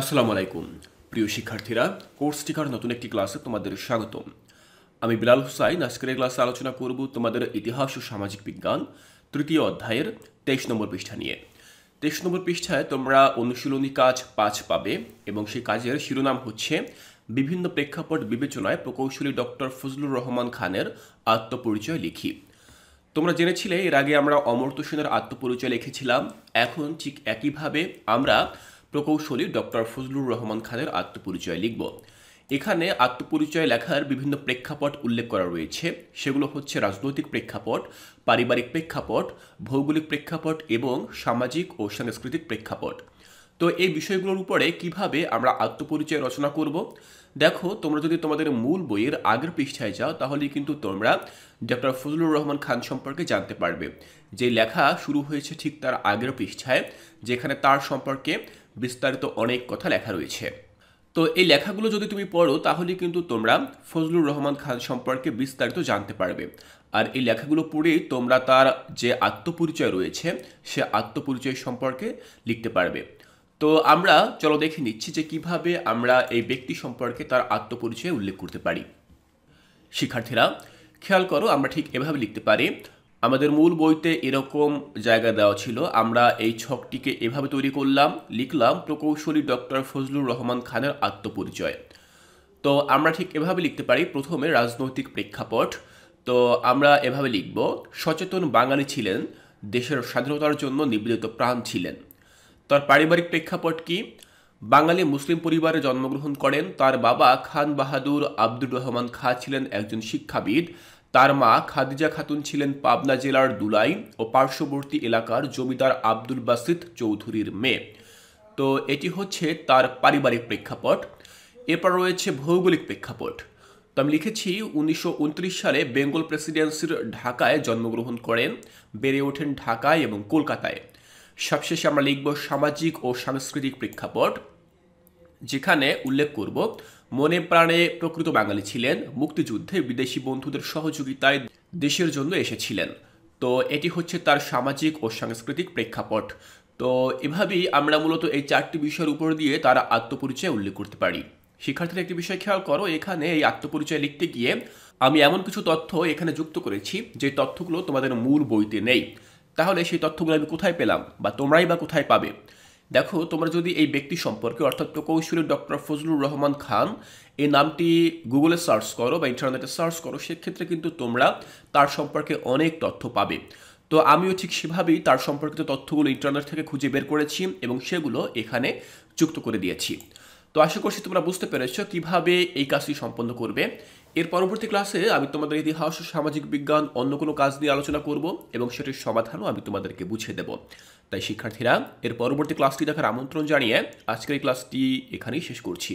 আসসালামু আলাইকুম প্রিয় শিক্ষার্থীরা কোর্স টিকার নতুন একটি ক্লাসে তোমাদের স্বাগতম আমি বিলাল হুসাইন আজকের এই ক্লাসে আলোচনা করব তোমাদের ইতিহাস ও সামাজিক বিজ্ঞান তৃতীয় অধ্যায়ের তেইশ নম্বর পৃষ্ঠা নিয়ে তেইশ নম্বর পৃষ্ঠায় তোমরা অনুশীলনী কাজ পাঁচ পাবে এবং সেই কাজের শিরোনাম হচ্ছে বিভিন্ন প্রেক্ষাপট বিবেচনায় প্রকৌশলী ডক্টর ফজলুর রহমান খানের আত্মপরিচয় লিখি তোমরা জেনেছিলে এর আগে আমরা অমর্ত্য সেনের আত্মপরিচয় লিখেছিলাম এখন ঠিক একইভাবে আমরা প্রকৌশলী ডক্টর ফজলুর রহমান খানের আত্মপরিচয় লিখব এখানে আত্মপরিচয় লেখার বিভিন্ন প্রেক্ষাপট উল্লেখ করা রয়েছে সেগুলো হচ্ছে রাজনৈতিক প্রেক্ষাপট পারিবারিক প্রেক্ষাপট ভৌগোলিক প্রেক্ষাপট এবং সামাজিক ও সাংস্কৃতিক প্রেক্ষাপট তো এই বিষয়গুলোর উপরে কিভাবে আমরা আত্মপরিচয় রচনা করব দেখো তোমরা যদি তোমাদের মূল বইয়ের আগের পৃষ্ঠায় যাও তাহলে কিন্তু তোমরা ডক্টর ফজলুর রহমান খান সম্পর্কে জানতে পারবে যে লেখা শুরু হয়েছে ঠিক তার আগের পৃষ্ঠায় যেখানে তার সম্পর্কে বিস্তারিত অনেক কথা লেখা রয়েছে তো এই লেখাগুলো যদি তুমি পড়ো তাহলে কিন্তু তোমরা ফজলুর রহমান খান সম্পর্কে বিস্তারিত জানতে পারবে আর এই লেখাগুলো পড়েই তোমরা তার যে আত্মপরিচয় রয়েছে সে আত্মপরিচয় সম্পর্কে লিখতে পারবে তো আমরা চলো দেখে নিচ্ছি যে কিভাবে আমরা এই ব্যক্তি সম্পর্কে তার আত্মপরিচয় উল্লেখ করতে পারি শিক্ষার্থীরা খেয়াল করো আমরা ঠিক এভাবে লিখতে পারি আমাদের মূল বইতে এরকম জায়গা দেওয়া ছিল আমরা এই ছকটিকে এভাবে তৈরি করলাম লিখলাম প্রকৌশলী ডক্টর ফজলুর রহমান খানের আত্মপরিচয় তো আমরা ঠিক এভাবে লিখতে পারি প্রথমে রাজনৈতিক প্রেক্ষাপট তো আমরা এভাবে লিখব সচেতন বাঙালি ছিলেন দেশের স্বাধীনতার জন্য নিবেদিত প্রাণ ছিলেন তার পারিবারিক প্রেক্ষাপট কি বাঙালি মুসলিম পরিবারে জন্মগ্রহণ করেন তার বাবা খান বাহাদুর আব্দুর রহমান খা ছিলেন একজন শিক্ষাবিদ তার মা খাদিজা খাতুন ছিলেন পাবনা জেলার দুলাই ও পার্শ্ববর্তী এলাকার জমিদার আব্দুল বাসিদ চৌধুরীর মেয়ে তো এটি হচ্ছে তার পারিবারিক প্রেক্ষাপট এরপর রয়েছে ভৌগোলিক প্রেক্ষাপট তো আমি লিখেছি উনিশশো সালে বেঙ্গল প্রেসিডেন্সির ঢাকায় জন্মগ্রহণ করেন বেড়ে ওঠেন ঢাকায় এবং কলকাতায় সবশেষে আমরা লিখব সামাজিক ও সাংস্কৃতিক প্রেক্ষাপট যেখানে উল্লেখ করব মনে প্রাণে প্রকৃত বাঙালি ছিলেন মুক্তিযুদ্ধে বিদেশি বন্ধুদের সহযোগিতায় দেশের জন্য এসেছিলেন তো এটি হচ্ছে তার সামাজিক ও সাংস্কৃতিক প্রেক্ষাপট তো এভাবেই আমরা মূলত এই চারটি বিষয়ের উপর দিয়ে তারা আত্মপরিচয় উল্লেখ করতে পারি শিক্ষার্থীরা একটি বিষয় খেয়াল করো এখানে এই আত্মপরিচয় লিখতে গিয়ে আমি এমন কিছু তথ্য এখানে যুক্ত করেছি যে তথ্যগুলো তোমাদের মূল বইতে নেই তাহলে সেই তথ্যগুলো আমি কোথায় পেলাম বা তোমরাই বা কোথায় পাবে দেখো তোমরা যদি এই ব্যক্তি সম্পর্কে অর্থাৎ প্রকৌশলী ডক্টর ফজলুর রহমান খান এই নামটি গুগলে সার্চ করো বা ইন্টারনেটে সার্চ করো সেক্ষেত্রে কিন্তু তোমরা তার সম্পর্কে অনেক তথ্য পাবে তো আমিও ঠিক সেভাবেই তার সম্পর্কিত তথ্যগুলো ইন্টারনেট থেকে খুঁজে বের করেছি এবং সেগুলো এখানে যুক্ত করে দিয়েছি তো আশা করছি তোমরা বুঝতে পেরেছ কিভাবে এই কাজটি সম্পন্ন করবে এর পরবর্তী ক্লাসে আমি তোমাদের ইতিহাস সামাজিক বিজ্ঞান অন্য কোনো কাজ নিয়ে আলোচনা করব এবং সেটির সমাধানও আমি তোমাদেরকে বুঝিয়ে দেব তাই শিক্ষার্থীরা এর পরবর্তী ক্লাসটি দেখার আমন্ত্রণ জানিয়ে আজকের এই ক্লাসটি এখানেই শেষ করছি